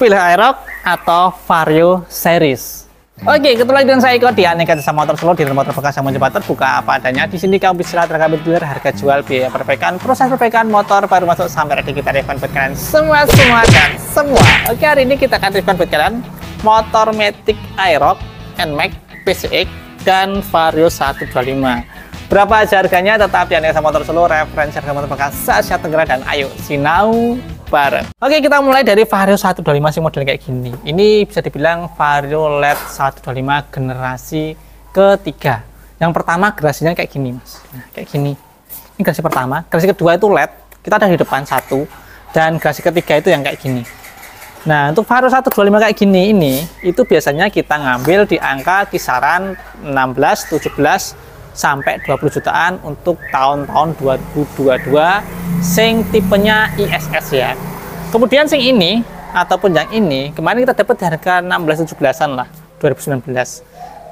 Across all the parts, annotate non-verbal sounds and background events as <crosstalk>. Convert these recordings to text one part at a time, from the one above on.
pilih Aerox atau Vario Series. Oke, ketemu lagi dengan saya Eko di Aneka Jasa Motor Solo di motor bekas yang mencoba terbuka apa adanya. Di sini kamu bisa lihat rekam dealer, harga jual, biaya perbaikan, proses perbaikan motor baru masuk sampai ready kita refund buat kalian semua semua dan semua. Oke, hari ini kita akan refund buat kalian motor Matic Aerox NMAX PCX dan Vario 125. Berapa aja harganya tetap di Aneka Jasa Motor Solo, referensi harga motor bekas saat Tenggara dan Ayo Sinau bareng. Oke, kita mulai dari Vario 125 sih model kayak gini. Ini bisa dibilang Vario LED 125 generasi ketiga. Yang pertama generasinya kayak gini, Mas. Nah, kayak gini. Ini generasi pertama. generasi kedua itu LED. Kita ada di depan satu. Dan generasi ketiga itu yang kayak gini. Nah, untuk vario 125 kayak gini ini, itu biasanya kita ngambil di angka kisaran 16, 17, sampai 20 jutaan untuk tahun-tahun 2022 sing tipenya ISS ya kemudian sing ini ataupun yang ini kemarin kita dapat harga 16 17-an lah 2019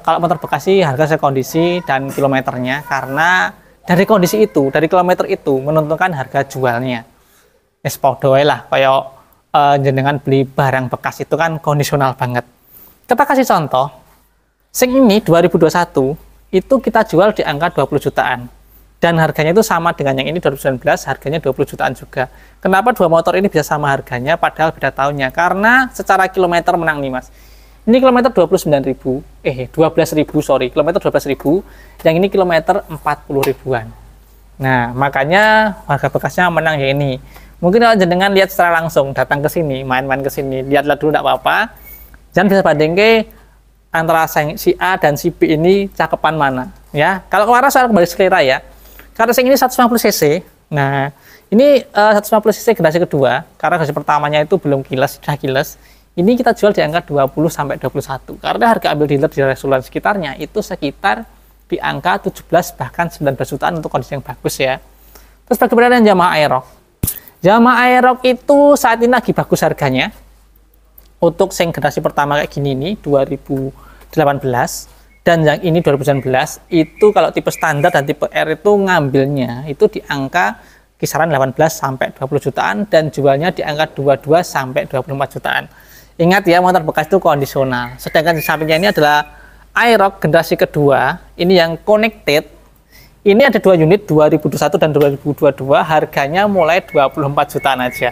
kalau motor Bekasi harga saya kondisi dan kilometernya karena dari kondisi itu dari kilometer itu menentukan harga jualnya ya, es podoy lah kayak uh, jenengan beli barang bekas itu kan kondisional banget kita kasih contoh sing ini 2021 itu kita jual di angka 20 jutaan dan harganya itu sama dengan yang ini 2019 harganya 20 jutaan juga kenapa dua motor ini bisa sama harganya padahal beda tahunnya karena secara kilometer menang nih mas ini kilometer ribu eh ribu sorry kilometer ribu yang ini kilometer 40 ribuan nah makanya harga bekasnya menang ya ini mungkin kalau jenengan lihat secara langsung datang ke sini main-main ke sini lihatlah dulu tidak apa-apa jangan bisa banding ke antara si A dan si B ini cakepan mana ya. Kalau kemarin soal kembali selera ya. Karena sing ini 150 cc. Nah, ini eh, uh, 150 cc generasi kedua karena generasi pertamanya itu belum kilas, sudah kilas. Ini kita jual di angka 20 sampai 21. Karena harga ambil dealer di restoran sekitarnya itu sekitar di angka 17 bahkan 19 jutaan untuk kondisi yang bagus ya. Terus bagaimana dengan Yamaha Aerox? Yamaha Aerox itu saat ini lagi bagus harganya. Untuk sing generasi pertama kayak gini ini 2000 2018 dan yang ini 2019 itu kalau tipe standar dan tipe R itu ngambilnya itu di angka kisaran 18 sampai 20 jutaan dan jualnya di angka 22 sampai 24 jutaan. Ingat ya motor bekas itu kondisional. Sedangkan di sampingnya ini adalah Aerox generasi kedua, ini yang connected. Ini ada dua unit 2021 dan 2022, harganya mulai 24 jutaan aja.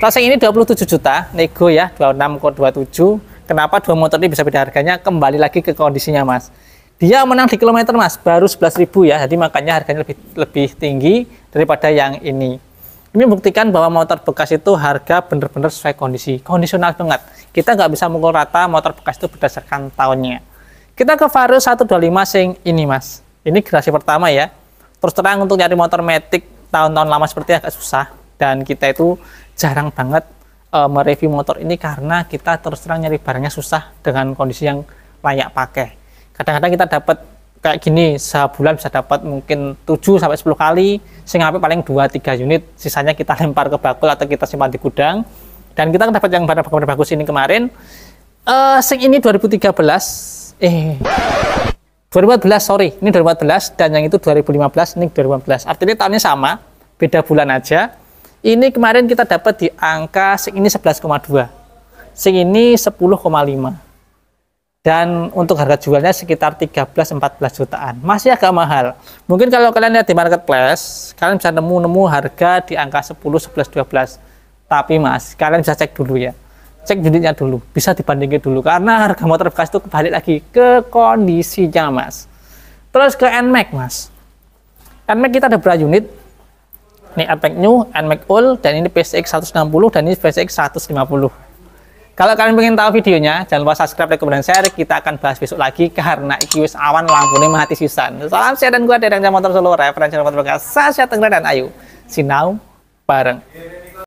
Tasing ini 27 juta, nego ya 26,27 Kenapa dua motor ini bisa beda harganya? Kembali lagi ke kondisinya, Mas. Dia menang di kilometer, Mas, baru 11.000 ya. Jadi makanya harganya lebih lebih tinggi daripada yang ini. Ini membuktikan bahwa motor bekas itu harga benar-benar sesuai kondisi, kondisional banget. Kita nggak bisa mengukur rata motor bekas itu berdasarkan tahunnya. Kita ke Vario 125 sing ini, Mas. Ini generasi pertama ya. Terus terang untuk nyari motor Matic tahun-tahun lama seperti agak susah dan kita itu jarang banget e, mereview motor ini karena kita terus terang nyari barangnya susah dengan kondisi yang layak pakai. Kadang-kadang kita dapat kayak gini sebulan bisa dapat mungkin 7 sampai 10 kali, sehingga paling 2 3 unit, sisanya kita <laughs> lempar ke bakul atau kita simpan di gudang. Dan kita dapat yang barang-barang bagus ini kemarin. Eh sing ini 2013 eh 2014 sorry ini 2014 dan yang itu 2015 ini 2015 artinya tahunnya sama beda bulan aja ini kemarin kita dapat di angka sing ini 11,2. Sing ini 10,5. Dan untuk harga jualnya sekitar 13-14 jutaan. Masih agak mahal. Mungkin kalau kalian lihat di marketplace, kalian bisa nemu-nemu harga di angka 10, 11, 12. Tapi mas, kalian bisa cek dulu ya cek unitnya dulu, bisa dibandingkan dulu karena harga motor bekas itu kembali lagi ke kondisinya mas. Terus ke NMAX mas. NMAX kita ada berapa unit? Ini APEC New, NMAC Old, dan ini PCX 160, dan ini PCX 150. Kalau kalian ingin tahu videonya, jangan lupa subscribe, like, dan share. Kita akan bahas besok lagi karena iki awan lampu ini mati sisan. Salam sehat dan gua dari Motor Solo, referensi motor bekas, saya Tengger dan Ayu. Sinau bareng.